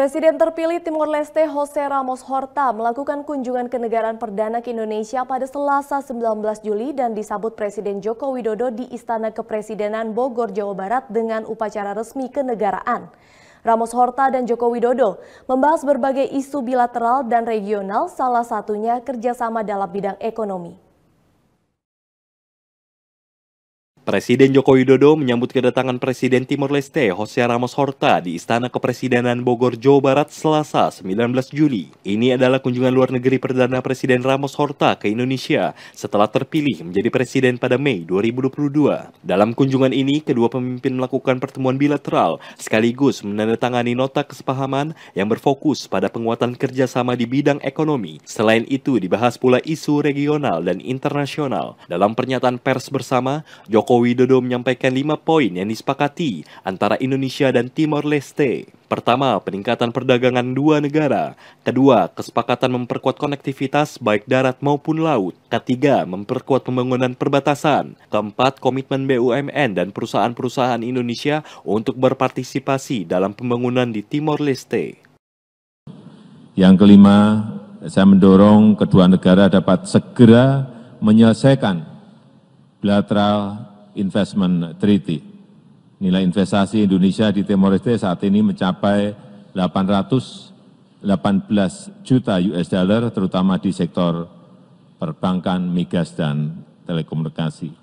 Presiden terpilih Timor Leste Jose Ramos Horta melakukan kunjungan ke kenegaraan perdana ke Indonesia pada Selasa 19 Juli dan disambut Presiden Joko Widodo di Istana Kepresidenan Bogor, Jawa Barat dengan upacara resmi kenegaraan. Ramos Horta dan Joko Widodo membahas berbagai isu bilateral dan regional, salah satunya kerjasama dalam bidang ekonomi. Presiden Joko Widodo menyambut kedatangan Presiden Timor Leste Jose Ramos Horta di Istana Kepresidenan Bogor, Jawa Barat Selasa 19 Juli. Ini adalah kunjungan luar negeri Perdana Presiden Ramos Horta ke Indonesia setelah terpilih menjadi Presiden pada Mei 2022. Dalam kunjungan ini, kedua pemimpin melakukan pertemuan bilateral sekaligus menandatangani nota kesepahaman yang berfokus pada penguatan kerjasama di bidang ekonomi. Selain itu, dibahas pula isu regional dan internasional. Dalam pernyataan pers bersama, Joko Joko Widodo menyampaikan lima poin yang disepakati antara Indonesia dan Timor Leste. Pertama, peningkatan perdagangan dua negara. Kedua, kesepakatan memperkuat konektivitas baik darat maupun laut. Ketiga, memperkuat pembangunan perbatasan. Keempat, komitmen BUMN dan perusahaan-perusahaan Indonesia untuk berpartisipasi dalam pembangunan di Timor Leste. Yang kelima, saya mendorong kedua negara dapat segera menyelesaikan bilateral Investment Treaty. Nilai investasi Indonesia di Timor Leste saat ini mencapai 818 juta US dollar terutama di sektor perbankan, migas dan telekomunikasi.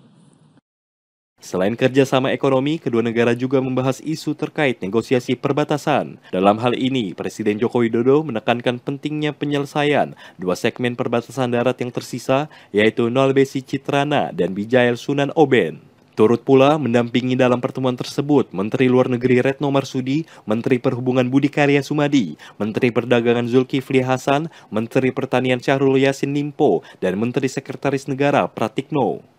Selain kerjasama ekonomi, kedua negara juga membahas isu terkait negosiasi perbatasan. Dalam hal ini, Presiden Joko Widodo menekankan pentingnya penyelesaian dua segmen perbatasan darat yang tersisa, yaitu Nolbesi Citrana dan Bijael Sunan Oben. Turut pula mendampingi dalam pertemuan tersebut Menteri Luar Negeri Retno Marsudi, Menteri Perhubungan Budi Karya Sumadi, Menteri Perdagangan Zulkifli Hasan, Menteri Pertanian Syahrul Yasin Limpo, dan Menteri Sekretaris Negara Pratikno.